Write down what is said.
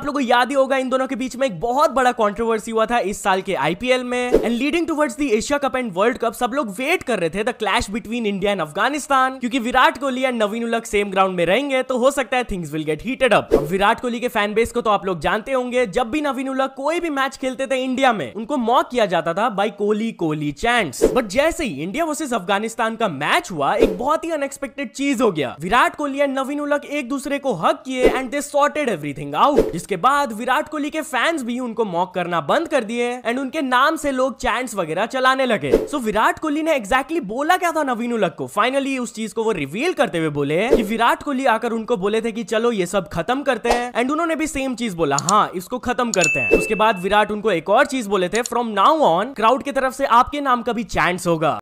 आप लोगों को याद ही होगा इन दोनों के बीच में एक बहुत बड़ा कंट्रोवर्सी हुआ था इस साल के आईपीएल में and leading towards the Asia cup and world cup सब लोग वेट कर रहे थे the clash between India and Afghanistan क्योंकि विराट कोहली एंड नवीन उलक सेम ग्राउंड में रहेंगे तो हो सकता है things will get heated up अब विराट कोहली के फैन बेस को तो आप लोग जानते होंगे जब भी नवीन उलक कोई भी मैच खेलते थे इंडिया में उनको मॉक किया जाता था by Kohli Kohli chants but जैसे ही इंडिया वर्सेज अफगानिस्तान का मैच हुआ एक बहुत ही अनएक्सपेक्टेड चीज हो गया विराट कोहली एंड नवीन उलक एक दूसरे को हक किए and they sorted everything out उसके बाद विराट कोहली के फैंस भी उनको मॉक करना बंद कर दिए एंड उनके नाम से लोग चैंट्स वगैरह चलाने लगे सो so, विराट कोहली ने एग्जैक्टली exactly बोला क्या था नवीन उलक को फाइनली उस चीज को वो रिवील करते हुए बोले कि विराट कोहली आकर उनको बोले थे कि चलो ये सब खत्म करते हैं एंड उन्होंने भी सेम चीज बोला हाँ इसको खत्म करते हैं उसके बाद विराट उनको एक और चीज बोले थे फ्रॉम नाउ ऑन क्राउड की तरफ से आपके नाम का भी चांस होगा